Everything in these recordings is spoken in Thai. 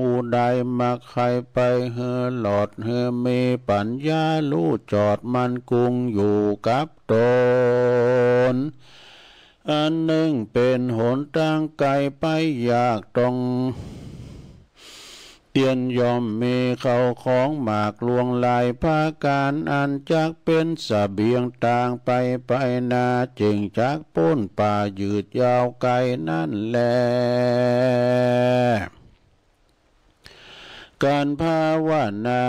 ผู้ใดมาใครไปเฮอหลอดเฮอเมปัญญาลู่จอดมันกุงอยู่กับตนอันหนึ่งเป็นหนทางไกลไปยากตรงเตียนยอมมีเขาของหมากลวงลายพาการอันจักเป็นสเบียงต่างไปไปนาจึงจักป้นป่ายืดยาวไกลนั่นแหละการภาวนา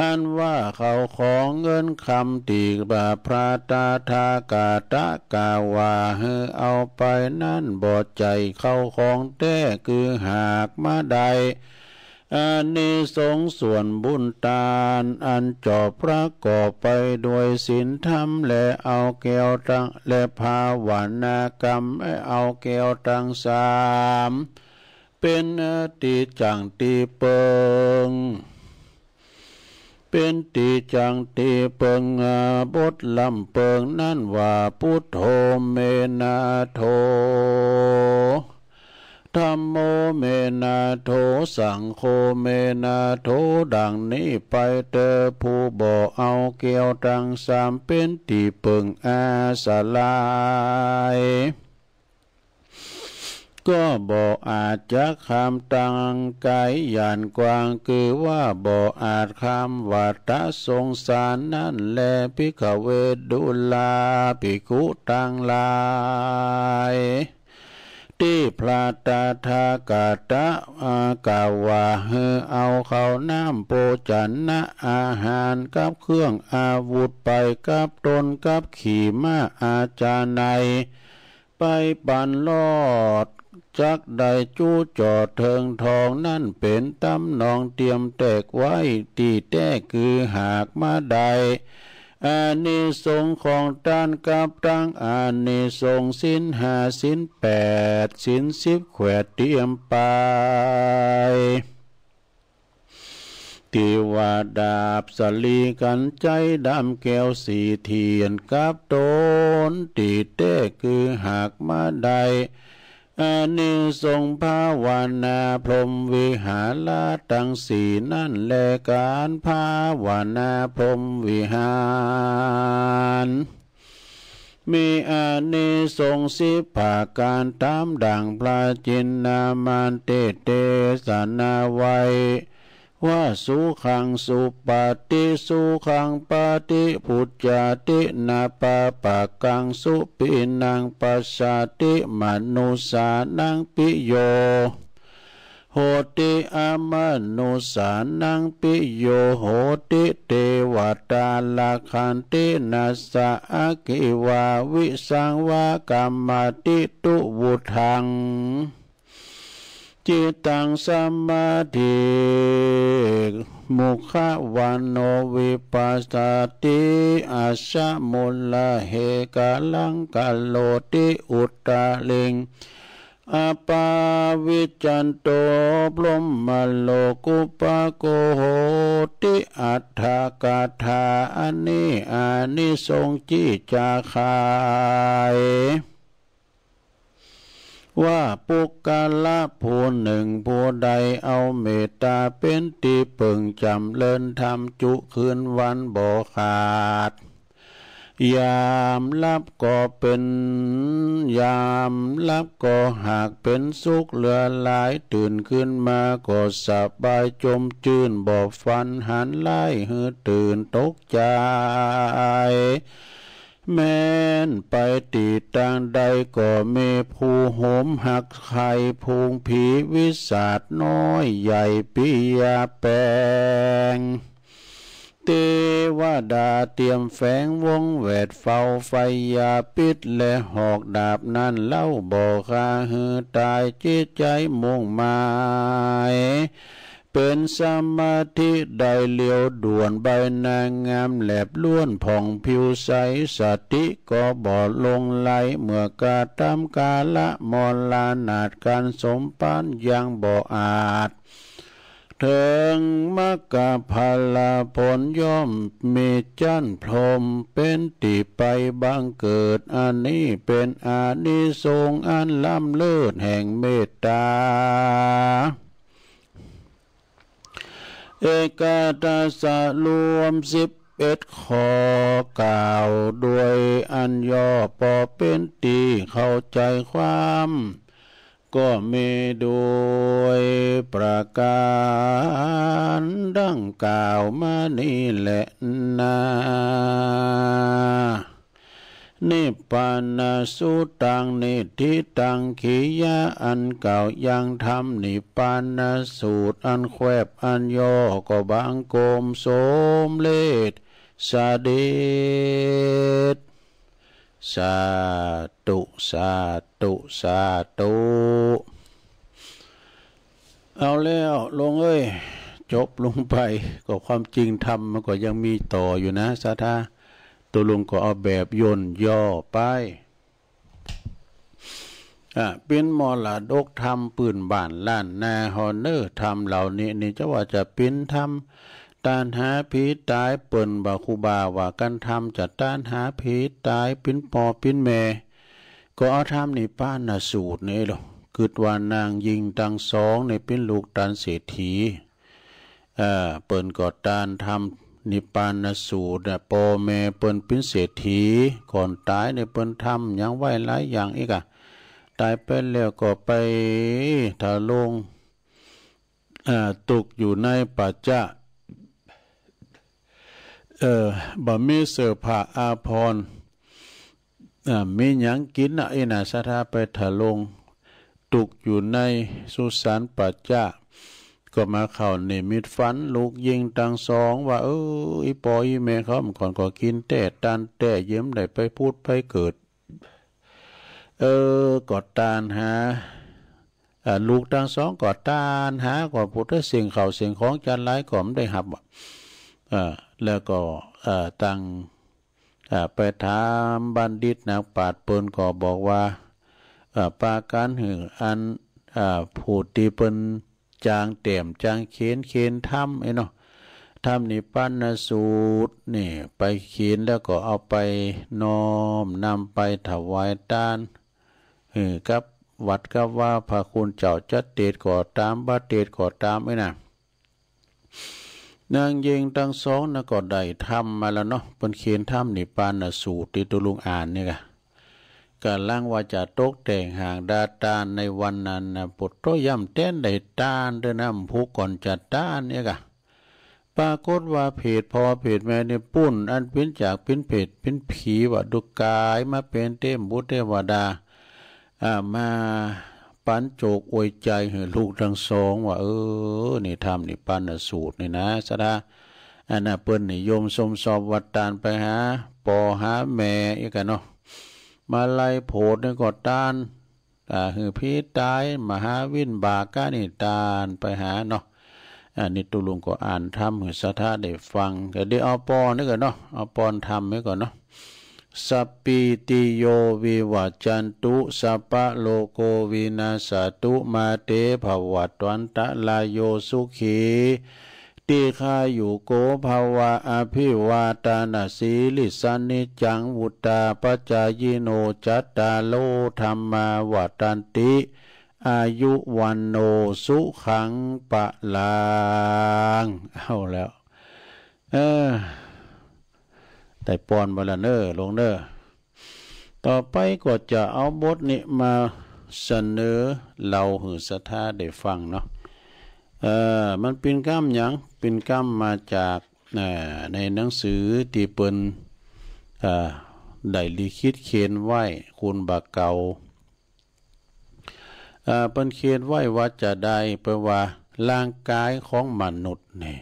อันว่าเขาของเงินคำตีบาพระตาทากาตะกาวาเฮเอาไปนั่นบอดใจเขาของแท้คือหากมาใดอันนี้สงส่วนบุญตาลอันจอบพระก่อไปด้วยศีลธรรมและเอาแก้วตังและภาวนากรรมและเอาแก้วตังสามเป็นตีจังตีเปิง เป็นตีจังตีเปิง บทลำเปิงนั่นว่าพุทโธเมนาโทธรรมโมเมนาโท สังโฆเมนาโท ดังนี้ไปเตอผู้บ่เอาเกี่ยวตังสามเป็นตีเปิงอาสลายก็บ่อาจจะคำตังไกยานกวางคือว่าบ่อาจคำวัตสงสารนั่นแลพิกเวดุลาพิกุตังลาย ที่พระตาทากาตะอากาวาเฮเอาเขาน้ำโปจันนะอาหาร กับเครื่องอาวุธไปกับตนกับขี่ม้าอาจารย์ในไปปันลอดจักใดจู้จอดเทิงทองนั่นเป็นตำนองเตรียมแตกไว้ตีแต้คือหากมาใดอานิสงของตานกับตั้งอานิสงสิ้นหาสิ้นแปดสิ้นสิบแขวดเตรียมไปติวาดาบสลีกันใจดำแก้วสีเทียนกับโตนตีเต้คือหากมาใดอนิสงภาวนาพรมวิหาราตังสีนั่นแลการภาวนาพรมวิหารมีอานิสงสิภาการตามดังพระจินนามันเตเตสนาไวว่าสุขังสุปาติสุขังปาติพุทจาตินาปะปะกังสุปินังปัสสติมนุสานังปิโยโหติอามนุสานังปิโยโหติเทวตาลาคันตินัสสะอกิวาวิสังวากรรมติตุวุทังจิตตังสมาธิ มุขวันโนวิปัสสติอาะมุลเหกาลังกาโลติอุตตาลิงอปาวิจันโตปลมมโลกุปโกโหติอัฏฐกาถาอันนี้อันนี้ทรงจิจาคายว่าปุกาละผู้หนึ่ง ผู้ใดเอาเมตตาเป็นตีปึงจำเลินทำจุคืนวันบ่ขาด ยามรับก็เป็นยามรับก็หากเป็นสุขเหลือหลาย ตื่นขึ้นมาก็สบาย จมจื่นบ่ฟันหันไล่หือตื่นตกใจแม้นไปติดต่างใด ก็เมผู้หมหักไข่พุงผีวิสาตน้อย ใหญ่ปิยาแปงเทวดาเตรียมแฝงวงแวดเฝ้าไฟยาปิดและหอกดาบนั้น เล่าบอกคาหือตายจิตใจมุ่งหมายเป็นสมาธิได้เลียวด่วนใบนางงามแหลบล้วนผ่องผิวใสสติก็บอดลงไหลเมื่อกาามกาละมอลานาดการสมปานยังบ่อาจเถิงมะกะพาลาผลย่อมมีจันพรมเป็นติไปบังเกิดอันนี้เป็นอานิสงรงอันล้ำเลิศแห่งเมตตาเอกาตาสะรวมสิบเอ็ดขอกล่าวด้วยอันย่อปอเป็นตีเข้าใจความ ก็มีโดยประการดังกล่าวมานี่แหละนานิพพานาสุตังนิทิตังขิยะ อันเก่า ยังทำนิพพานาสูตร อันแควบ อันย่อก็บางโกม โสมเลดสาเดตสาตุ สาตุ สาตุ เอาแล้วลงเอ้ย จบลงไป ก็ความจริงทำมันก็ยังมีต่ออยู่นะ สาธาตัวลุงก็เอาแบบยนย่อไป อ่าเป็นมอลาดกทำปืนบ้านล้านนาฮอนเนอร์ทำเหล่านี้นี่จะว่าจะปิ้นทำตานหาผีตายเปิ่นบาคูบาว่ากันทำจะตานหาผีตายปิ้นปอปิ้นแม่ก็เอาทำนี่ป้านนาสูตรนี่หรอกคืดว่านางยิงตังสองในปิ้นลูกตันเศรษฐีเปิ่นกอดตานทำนิปานสูตรปอเมเปิลนิปนเศรษฐี ก่อนตายในเปิธรทำยังไหวหลายอย่างอีกอะตายไปแล้วก็ไปถาลงตกอยู่ในปัจจะเอ่อบะมีเสือผาอาพรมีหยังกินอะไอน่ะสทธาไปถลงตกอยู่ในสุสานปัจจะก็มาเข่าเนมิดฝัน ลูกยิงตังสองว่าเอออีปอยอีเมเขามนก่อนก็กินแต่ตันแต่เยิ้มได้ไปพูดไปเกิดเออกอดตานหาลูกตังสองกอดตานหากอดพุทธเสียงเข่าเสียงของจันไร้ก่อมได้หับอ่แล้วก็ตังไปถามบัณฑิตนักปาดเปิลนก็บอกว่าปาการหืออันผู้ตีเปิ้นจางเตี่ยมจางเขียนเขียนถ้ำไอ้เนาะถ้ำนี่ปั้นนสูตรนี่ไปเขียนแล้วก็เอาไปน้อมนำไปถวายด้านเออกับวัดกับว่าพระคุณเจ้าจัดเตดก่อตามบ้าเตดก่อตามไอ้นะนางเยงตั้งสองนะก็ได้ทำมาแล้วเนาะเป็นเขียนถ้ำนี่ปันนสูตรที่ตุลุงอ่านเนี่ยงะการล้างวาจาตกแต่งห่างดาตานในวันนั้นนะปุตโตย่ำเต้นได้ตาเดินนำผู้ก่อนจัดตานเนี่ยกะปรากฏว่าเพจพอเพจแม่เนี่ยปุ้น อันเป็นจากเป็นเพจเป็นผีว่าดุกายมาเป็นเต็มบุตรเทวดา อ่ามาปั้นโจกอวยใจให้ลูกทั้งสองว่า เออ นี่ทำนี่ปันสูตรนี่นะสดาอันน่ะเปิ้นน่ยมสมสอบวัดตานไปหา ปอหาแม่อีกันเนาะมาลายโผดในกอก็ตานตาหือพีตายมหาวินบาก้านิตานไปหาเนาะอันนี้ตุลุงก็อ่านทำหือสัทธาได้ฟังก็เดี๋วเอาปอนี่ก่อนเนาะเอาปอนทำไว้ก่อนเนาะสปีติโยวิวัจันตุ สัพะโลโกวินาสตุมาเตภวัตวันตะลายโยสุขีติคาอยู่โกภาวะอภิวาตานาสีลิสันิจังวุตาปจายโนจัตตาโลธรรมาวัตันติอายุวันโนสุขังปะลาง เอาแล้ว เออแต่ปอนบาลเนอร์ลงเนอร์ต่อไปก็จะเอาบทนี้มาเสนอเราหือสทธาได้ฟังเนาะเออมันเป็นกรรมอยังเป็นกรรมมาจากในหนังสือที่เปิ้นได้ลิขิตเขียนไว้คุณบากเกาเปิ้นเขียนไว้ว่าจะได้แปลว่าร่างกายของมนุษย์นี่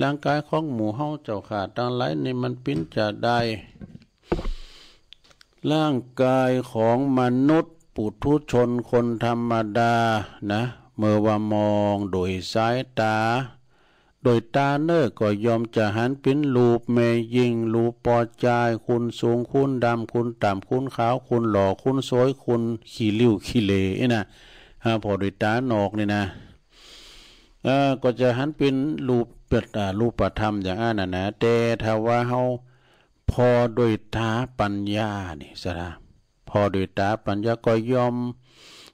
ร่างกายของหมูเฮาเจ้าขาดทั้งหลายนี่มันปิ้นจะได้ ร่างกายของมนุษย์ปุถุชนคนธรรมดานะเมื่อว่ามองโดยสายตา โดยตาเนอร์ก็ยอม จะหันปิ้นลูปเมยิงลูปปอจายคุณสูงคุณดำคุณต่ำคุณขาว คุณหล่อคุณสวยคุณ ขี้ริ้วขี้เละนะฮะพอโดยตาหนอกนี่นะก็จะหันเป็นรูปเปิดรูปธรรมอย่างอนนั้นนะแต่ถ้าว่าเฮาพอโดยตาปัญญานี่สนะพอโดยตาปัญญาก็ยอม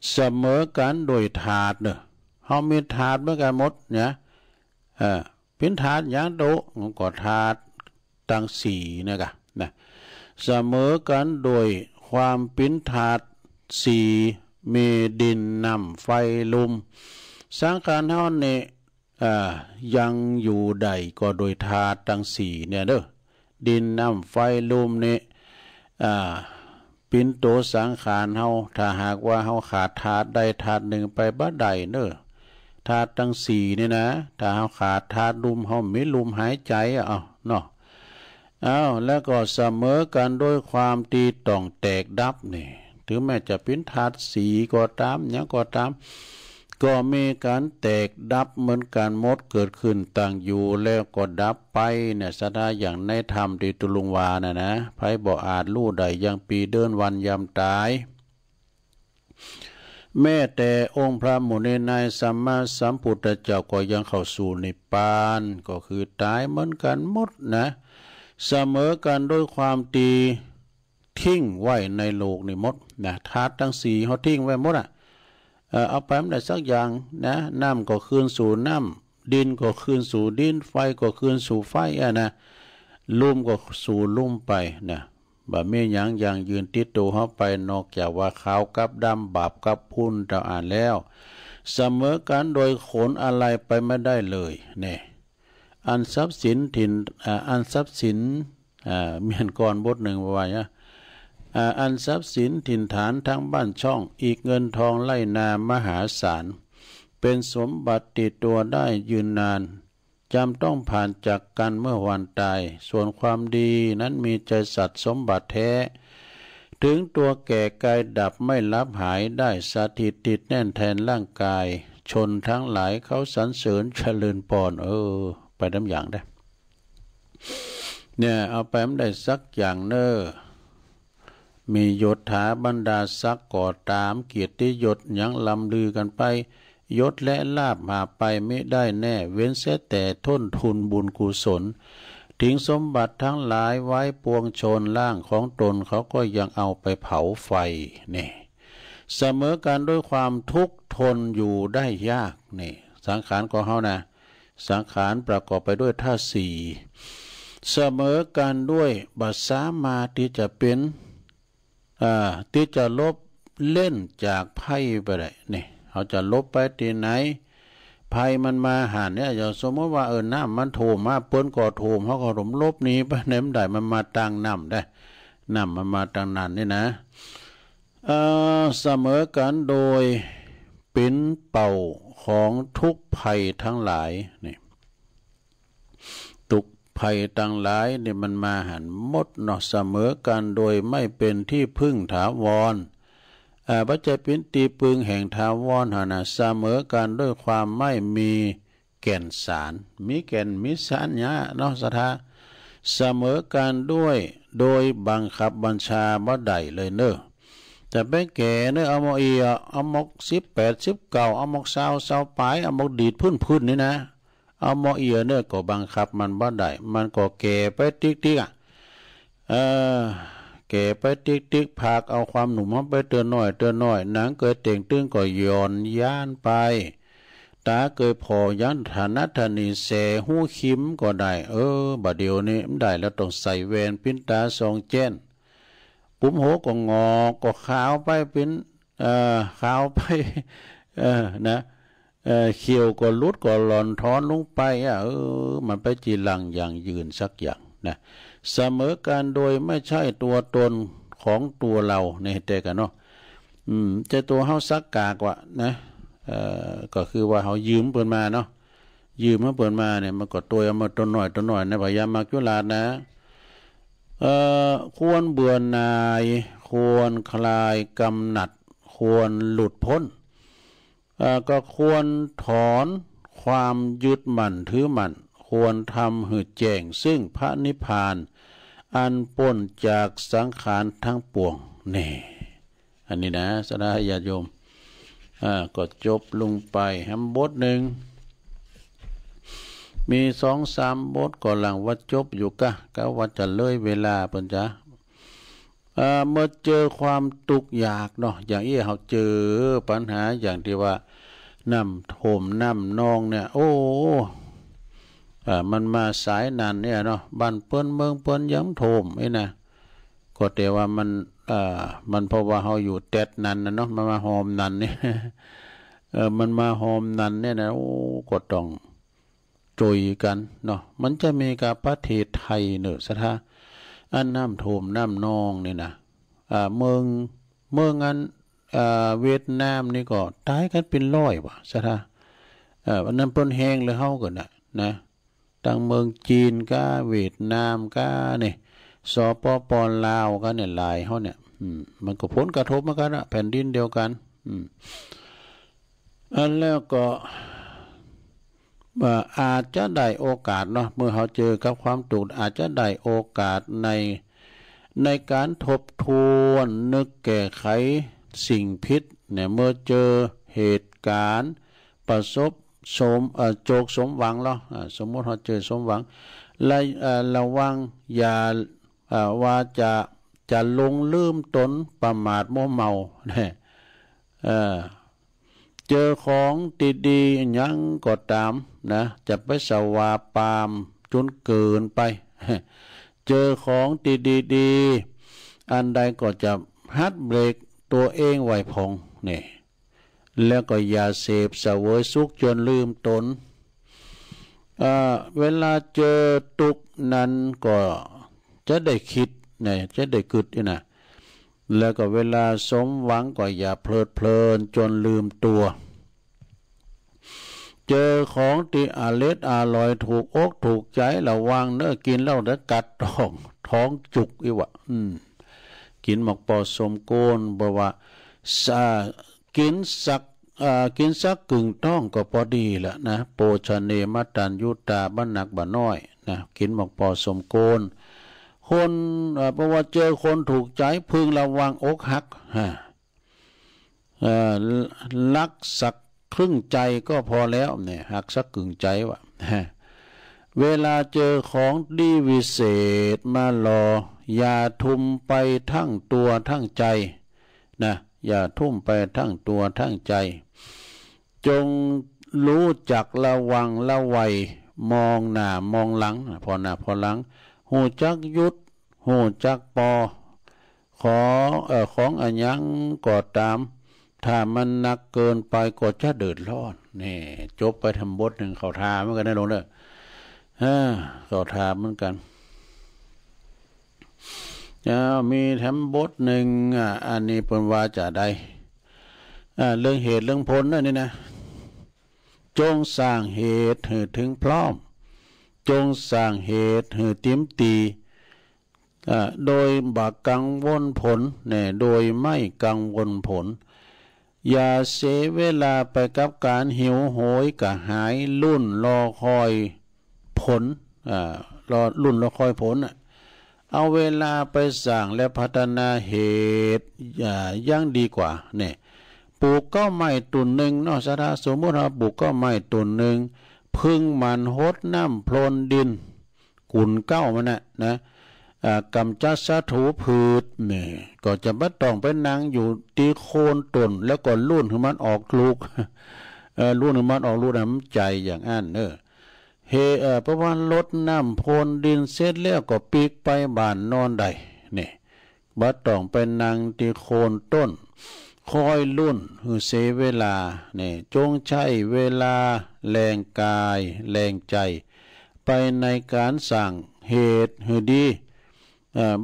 เสมอกันโดยถาดเนอะเขามีถาดเมื่อกันหมดเนี่ยเออพินถาดยางโต ก็ถาดตั้งสี่นะกะนะ เสมอกันโดยความพินถาดสี่มีดินนำไฟลุมสังขารท่านี่ยังอยู่ใดก็โดยถาตั้งสี่เนี่ยเด้อ ดินนำไฟลุมเนี่ยปินโตสังขารเฮา ถ้าหากว่าเฮาขาดธาตุใดธาตุหนึ่งไปบ้าใดเนอะธาตุทั้งสี่นี่นะ ถ้าเฮาขาดธาตุลมเฮาไม่ลมหายใจอ่ะเนาะเอาแล้วก็เสมอกันด้วยความตีต่องแตกดับนี่ ถึงแม้จะเป็นธาตุสีก็ตามยังก็ตามก็มีการแตกดับเหมือนการมดเกิดขึ้นต่างอยู่แล้วก็ดับไปเนี่ยสดาอย่างในธรรมที่ตุลุงวานะนะไพ่บ่อาจลู่ใดยังปีเดินวันยามตาย แม่แต่องค์พระมุนีนายสัมมาสัมพุทธเจ้าก็ยังเข้าสู่นิพพานก็คือตายเหมือนกันหมดนะเสมอกันด้วยความตีทิ้งไว้ในโลกนี่มดนะธาตุทั้งสี่เขาทิ้งไว้หมดอ่ะเอาไปมันได้สักอย่างนะน้ำก็คืนสู่น้ำดินก็คืนสู่ดิน ไฟก็คืนสู่ไฟอะนะลุ่มก็สู่ลุ่มไปนะบะมีหยังอย่างยืนติดตัวเข้าไปนอกจากว่าขาวกับดำบาปกับพุ่นเราอ่านแล้ว เสมอกันโดยขนอะไรไปไม่ได้เลยเนี่ยอันทรัพย์สินถิ่นอันทรัพย์สินเมียนก่อนบทหนึ่งว่าไงอันทรัพย์สินถิ่นฐานทั้งบ้านช่องอีกเงินทองไล่นามหาศาล เป็นสมบัติติดตัวได้ยืนนาน จำต้องผ่านจากกันเมื่อวันตาย ส่วนความดีนั้นมีใจสัตว์สมบัติแท้ ถึงตัวแก่กายดับไม่รับหายได้สถิตติดแน่นแทนร่างกาย ชนทั้งหลายเขาสรรเสริญเฉลิญปอน เออ ไปน้ำอย่างได้ เนี่ยเอาไปมได้สักอย่างเนอ้อมียศถาบรรดาศักดิ์ก่อตามเกียรติยศยังลำลือกันไป ยศและลาบมาไปไม่ได้แน่ เว้นเสียแต่ทุนทุนบุญกุศลทิ้งสมบัติทั้งหลายไว้ปวงชนล่างของตนเขาก็ยังเอาไปเผาไฟนี่ เสมอการด้วยความทุกข์ทนอยู่ได้ยากนี่ สังขารของเขานะ สังขารประกอบไปด้วยท่าสี่เสมอการด้วยบัสสามาที่จะเป็นตที่จะลบเล่นจากไพ่ไปไลยนี่เขาจะลบไปที่ไหนภัยมันมาหาเนี่ยอย่าสมมติว่าเออน้ำมันโถมมาเปิ้นก่อโถมเขาก็ลมลบนี้ไปเน้มได้ มันมาตังน้ำได้ น้ำมันมาตังนันนี่นะเออเสมอกันโดย ปิ้นเป่าของทุกภัยทั้งหลาย นี่ทุกภัยต่างหลายเนี่ยมันมาหันมดหนอเสมอกันโดยไม่เป็นที่พึ่งถาวรพระเจ้าปินตีปึงแห่งถาวรหานะเสมอกันด้วยความไม่มีแก่นสาร มีแก่นมิสารยะเนาะสถาเสมอกันด้วยโดยบังคับบัญชาบ่ได้เลยเนอะแต่เป็นแก่เนื้ออมอีอมกสิบแปดสิบเก่าอมกเศร้าเศร้าปลายอมกดีดพื้นพื้นนี่นะเอาหมอเอียเนอก็บังคับมันบ่ได้ มันก็แก่ไปติ๊กติ๊กอ่ะเออแก่ไปติ๊กติ๊กผักเอาความหนุ่มไปเตือนหน่อยเตือนหน่อยหนังเกิดเต่งตึ้งก็ย่อนย่านไป ตาเกิดพอยันฐานะธนีเสหู้คิมก็ได้ เออ บัดเดียวนี้ได้แล้วต้องใส่แวนพิ้นตาสองเจนปุ้มโหก็งอก็ขาวไปปินเอ่อขาวไป เออ นะเขียวก็ลุดก็หลอนท้อนลงไป อ่ะเออ มันไปจีหลังอย่างยืนสักอย่างนะเสมอการโดยไม่ใช่ตัวตนของตัวเราเนี่ยแต่กันเนาะอืมจะตัวเฮาสักกากว่านะเอ่อก็คือว่าเฮายืมเปิ่นมาเนาะยืมมาเปิ่นมาเนี่ยมันก็ตัวเอามาตัวหน่อยตัวหน่อยนะพยายามมักยุลาดนะเอ่อควรเบื่อหน่าย ควรคลายกำหนัด ควรหลุดพ้นก็ควรถอนความยึดมั่นถือมั่น ควรทำหืดแจ้งซึ่งพระนิพพาน อันป้นจากสังขารทั้งปวงเน่อันนี้นะสราญาโยมอ่าก็จบลงไปแฮมบทหนึ่ง มีสองสามบทก่อนหลังว่าจบอยู่กะก็ว่าจะเลยเวลาปัญจาเมื่อเจอความตุกอยากเนาะอย่างนี้เขาเจอปัญหาอย่างที่ว่าน้ำโถมน้ำนองเนี่ย โอ้อ่ามันมาสายนานเนี่ยเนาะบ้านเปิ้นเมืองเปิ้นย้งโถมไอ้นะก็แต่ว่ามันอ่ามันเพราะว่าเขาอยู่แตดนันนะเนาะมันมาหอมนันเนี่ยเออมันมาหอมนันเนี่ยนะโอ้กดต้องจุยกันเนาะมันจะมีกับประเทศไทยเนอะสะทาอันน้ำโถมน้ำนองเนี่ยนะอ่า เมืองเมืองอันเวียดนามนี่ก็ตายกันเป็นร้อยว่ะสะทะเ่อวันนั้นปนแห้งเลยเฮาก็น่ะนะตั้งเมืองจีนก็เวียดนามก็นี่ สปปลาวก็เนี่ยหลายเฮาเนี่ยอืมมันก็ผลกระทบมากันอะแผ่นดินเดียวกัน อืมอันแล้วก็อาจจะได้โอกาสเนาะเมื่อเขาเจอกับความตุกอาจจะได้โอกาสในในการทบทวนนึกแก้ไขสิ่งพิษเนี่ยเมื่อเจอเหตุการณ์ประสบสมโจกสมหวังเหรอสมมติเขาเจอสมหวังแะระวังอย่าว่าจะจะลงลืมตนประมาทโมเมาเนี่ยเจอของดีๆยังก็ตามนะจะไปสวาปามจนเกินไป เจอของดีๆอันใดก็จะฮัดเบรกตัวเองไหวพองเนี่ยแล้วก็อย่าเสพสเวยสุขจนลืมตนเวลาเจอตุกนั้นก็จะได้คิดเนี่ย จะได้กึดนะแล้วก็เวลาสมหวัง ก็อย่าเพลิดเพลินจนลืมตัว เจอของที่อเลสอาลอยถูกอกถูกใจระวังเนื้อกินแล้วจะกัดท้องท้องจุกอีวะอืมกินหมกปอสมโกนบอกว่ากินสักกินสักกึ่งท้องก็พอดีละนะโปชเนมัตันยุตาบ้านหนักบ้านน้อย นะ กินหมกปอสมโกนคนเพราะว่าเจอคนถูกใจพึงระวังอกหักฮะรักสักครึ่งใจก็พอแล้วเนี่ยหักสักกึ่งใจวะเวลาเจอของดีวิเศษมาหลออย่าทุ่มไปทั้งตัวทั้งใจนะอย่าทุ่มไปทั้งตัวทั้งใจ จงรู้จักระวังระวัยมองหน้ามองหลังพอหน้าพอหลัง หูจักยุดหูจักปอขออของอัญญังกอตาม ถ้ามันนักเกินไปก็จะเดือดร้อนนี่จบไปทำบทหนึ่งเขาทามันกันได้ลงเน้ะกสอบถามเหมือนกัน มีธรรมบทหนึ่งอันนี้เป็นวาจาใดเรื่องเหตุเรื่องผลนั่นนี่นะ จงสร้างเหตุหถึงพร้อม จงสร้างเหตุหืเตียมตี โดยบักกังวลผลเนี่ยโดยไม่กังวลผล อย่าเสียเวลาไปกับการหิวโหยกระหายลุ่นรอคอยผลรอรุ่นรอคอยผล เอาเวลาไปสั่งและพัฒนาเหตุยังดีกว่าเนี่ยปลูกก็ไม่ตุนหนึ่งนอกสาราสมมติเราปลูกก็ไม่ตุนหนึ่ง พึ่งมันหดน้ำพลนดิน กุ่นเก้ามันนะนะกำจัดสาถูพืชเนี่ยก็จะไม่ต้องไปนั่งอยู่ตีโคนตนแล้วก็รุ่นหึงมันออกลูกรุ่นหึงมันออกลูกนะำใจอย่างอันเนอะเฮเออประวันลดน้ำโพนดินเสร็จแล้วก็ปีกไปบ้านนอนได้นี่บัดต้องเป็นนางตีโคนต้น คอยลุ่นหือเสเวลาเนี่ยจงใช้เวลาแรงกายแรงใจ ไปในการสั่งเหตุหือดี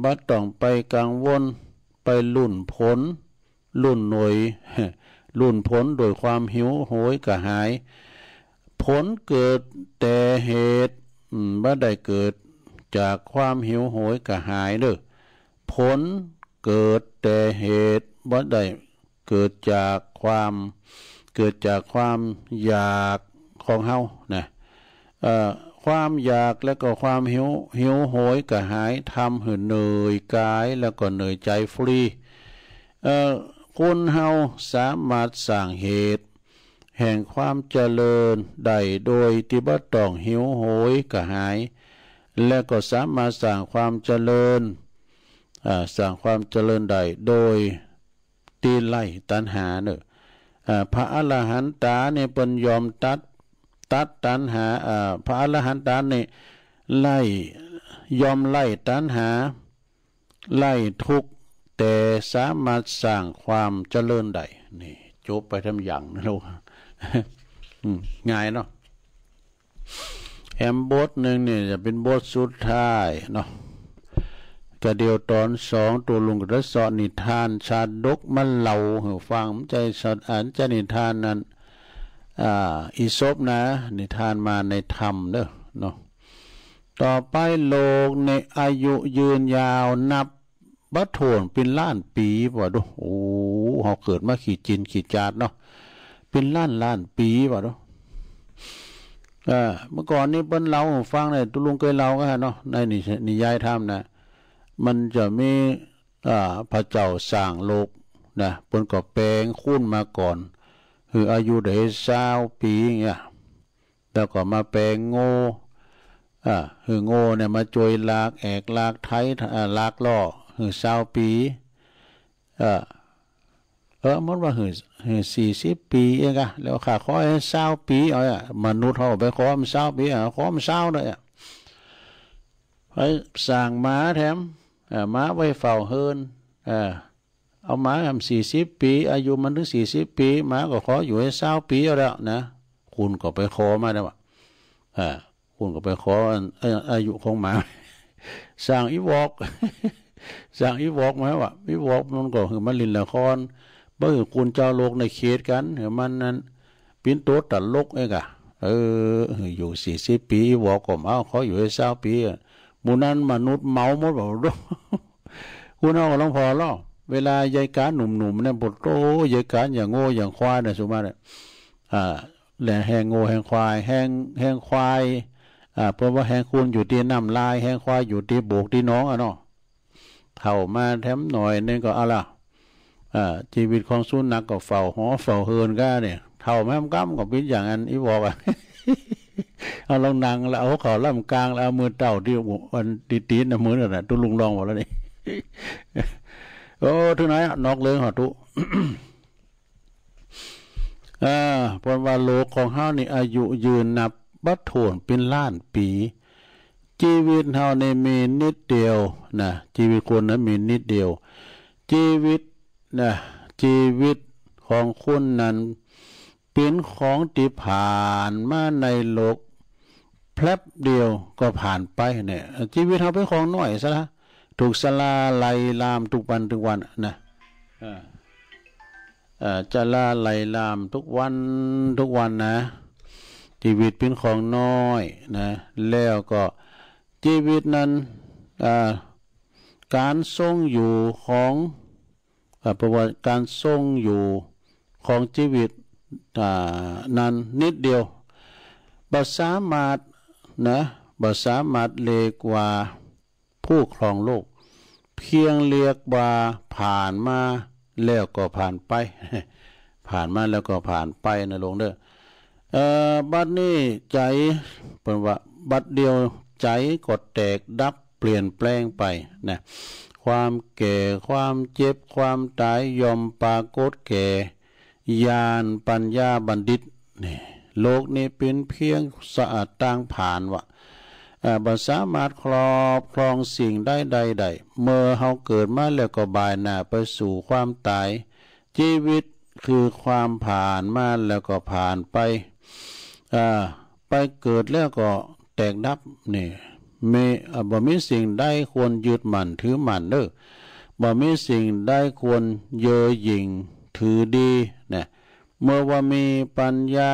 บัดต้องไปกังวลไปลุ่นผลลุ่นหน่วยลุ่นผลโดยความหิวโหยกระหายผลเกิดแต่เหตุบ่ได้เกิดจากความหิวโหยกระหายเด้อผลเกิดแต่เหตุบ่ได้เกิดจากความเกิดจากความอยากของเฮานะความอยากและก็ความหิวหิวโหยกระหายทำให้เหนื่อยกายแล้วก็เหนื่อยใจฟรีคนเฮาสามารถสร้างเหตุแห่งความเจริญได้โดยติบัตตองหิวโหยกระหาย และก็สามารถสร้างความเจริญสร้างความเจริญได้โดยตีไล่ตันหาเนอะพระอรหันตาเนี่ยเป็นยอมตัดตัดตันหาพระอรหันตาเนี่ยไล่ยอมไล่ตันหาไล่ทุกแต่สามารถสร้างความเจริญได้ นี่จบไปทำอย่างนะลูกง่ายเนาะแอมบสหนึ่งเนี่ยจะเป็นบสสุดท้ายเนาะกระเดียวตอนสองตัวลุงกระสอนิทาน ชาดกมันเหล่าหูฟังใจสอดอ่านจะนิทานนั้น อ่า อีซบนะ นิทานมาในธรรมเด้อเนาะต่อไปโลกในอายุยืนยาวนับบัดโถนเป็นล้านปีป่ะดูโอ้เขาเกิดมาขีดจินขีดจาดเนาะเป็นล้านล้านปีป่ะเนาะเมื่อก่อนนี้เปิ้นเราฟังเนยตุลุงเคยเ่าก็ฮะเนาะในนินยายธรรมนะ มันจะมีพระเจ้าสร้างโลกนะเปิ้นก็แปลงคุ้นมาก่อนคืออายุเดชสาวาปีเงี้ยแล้วก็มาแปลงโง่คือโง่เนี่ยมาจวยลากแอกลากไทยลากล่อคือสาวปีอ่าเออมันว่าเฮ้ยสี่สิบปีเองอะแล้วข้าขอให้เศร้าปี เอาอะมนุษย์เขาไปขอมเศร้าปีอะขอมเศร้าเลยอะไปสั่งม้าแถมม้าไว้เฝ้าเฮินเอาม้าทำสี่สิบปี อายุมันถึงสี่สิบปีม้าก็ขออยู่ให้เศร้าปีแล้วนะคุณก็ไปขอมาได้ปะคุณก็ไปขออายุของหมาสั่งอีวอกสั่งอีวอกไหมวะอีวอกมันก็คือมันลินละครบ่เหอคุณเจ้าโลกในเขตกันเหมันนั้นปิ้นโตตัดลกเองอะเอออยู่สี่สิบปีวอกก็มาเขาอยู่เศร้าปีมูนั้นมนุษย์เมาหมดบอก้คุณเอาหลวงพ่อล่อเวลายายการหนุ่มๆเนี่ยบทโตยายการอย่างโง่อย่างควายเนี่ยสุมาเนี่ยอ่าแหล่แหงโง่แหงควายแหงแหงควายอ่าเพราะว่าแหงคุณอยู่ที่น้ำลายแหงควายอยู่ที่โบกที่น้องอ่ะเนาะเท่ามาแถมหน่อยนึงก็เอาลระชีวิตของสุนัขกก็เฝ้าหอเฝ้าเฮือนก็เนี่ย เท่าแม่กั้มกับพิษอย่างนั้นอีบอกอ่ะเอาลองนางแล้ว เอาเขาล่ำกลางแล้วเอามือเต่าที่วันตีตีนมือน่ะตุลุงรองหมดแล้วนี่ โอ้ทุนไหนนอกเลยหอทุอ่าพรว่าโลกของเฮานี่ อายุยืนนับบัดโถนเป็นล้านปี ชีวิตเฮาในมีนิดเดียวนะชีวิตคนนั้นมีนิดเดียว ชีวิตนะชีวิตของคุณนั้น เป็นของติผ่านมาในโลกแพลบเดียวก็ผ่านไปเนี่ยชีวิตเขาเป็นของหน่อยซะละถูกสลาไหลลามทุกวันทุกวันนะจะลาไหลลามทุกวันทุกวันนะชีวิตเป็นของน้อยนะแล้วก็ชีวิตนั้น การทรงอยู่ของประวัติการทรงอยู่ของชีวิตนั้นนิดเดียวบาสามารถนะบาสามารถเลกว่าผู้ครองโลก เพียงเรียกว่าผ่านมาแล้วก็ผ่านไปผ่านมาแล้วก็ผ่านไปนะหลวงเด้ออบัดนี้ใจเป็นว่าบัดเดียวใจกดแตกดับเปลี่ยนแปลงไปนะความแก่ ความเจ็บความตายยอมปรากฏแก่ญาณปัญญาบัณฑิตนี่โลกนี้เป็นเพียงสะอาดต่างผ่านวะบัสามารถครอบครองสิ่งได้ใดใดเมื่อเขาเกิดมาแล้วก็บายหน้าไปสู่ความตายชีวิตคือความผ่านมาแล้วก็ผ่านไปไปเกิดแล้วก็แตกดับนี่เมบ่มีสิ่งได้ควรยึดมั่นถือมั่นเด้อบ่มีสิ่งได้ควรเยอหยิ่งถือดีเนี่ยเมื่อว่ามีปัญญา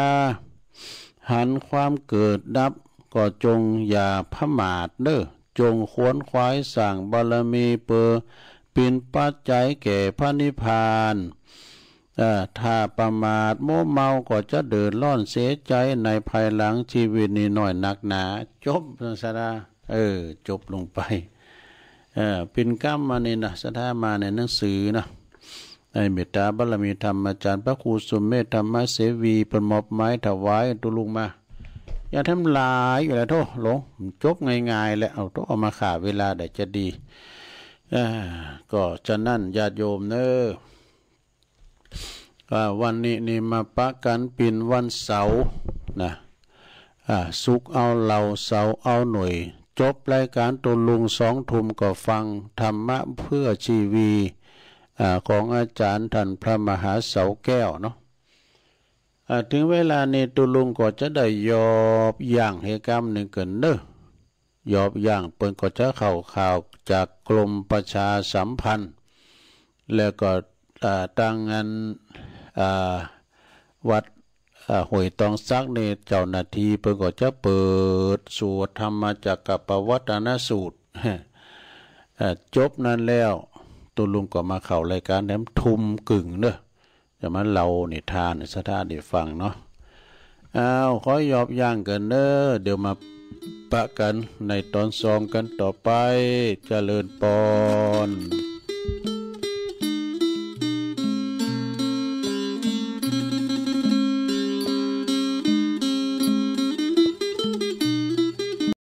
หันความเกิด ดับ ก็จงอย่าพมาดเด้อจงขวนขวายสั่งบารมีเปอปินปัจจัยแก่พระนิพพาน ถ้าประมาทโมเมา ก็จะเดือดร้อนเสียใจในภายหลังชีวิตนี้หน่อยนักหนา จบสาสดาเออ จบลงไป เออปินกัมมาเนี่ยนะสถามาในหนังสือนะในเมตตาบารมีธรรมอาจารย์พระครูสุมเมธธรรมเสวีประมอบไม้ถวายตุลุงมา อย่าทำลายอยู่แล้วโทษหลงจบง่ายๆแล้ว เอาตัวเอามาขาเวลาเดี๋ยวจะดีก็จะนั่นญาติโยมเนอะวันนี้นี่มาปะกัน ปินวันเสาร์นะสุกเอาเหล่าเสาเอาหน่วยจบรายการตุลุงสองทุมก็ฟังธรรมะเพื่อชีวีอของอาจารย์ท่านพระมหาเสาแก้วเนาะถึงเวลานตุลุงก็จะได้ยอบอย่างเหตุกรรมหนึ่งเกินเนอะยอบอย่างเปิ่นก็จะเข่าข่าวจากกรมประชาสัมพันธ์ แล้วก็ตั้งงานวัดหวยตองซักในเจ้านาทีเพิ่อก็จะเปิดสวดธรรมจักกับปวัตนสูตรจบนั้นแล้ว ตุลุงก็มาเข่ารายการแถมทุมกึ่งเนอะจะมาเรานิทานสถาได้ฟังเนาะอ้าวขอยอบย่างกันเนอะเดี๋ยวมาปะกันในตอนซองกันต่อไปจเจริญปอน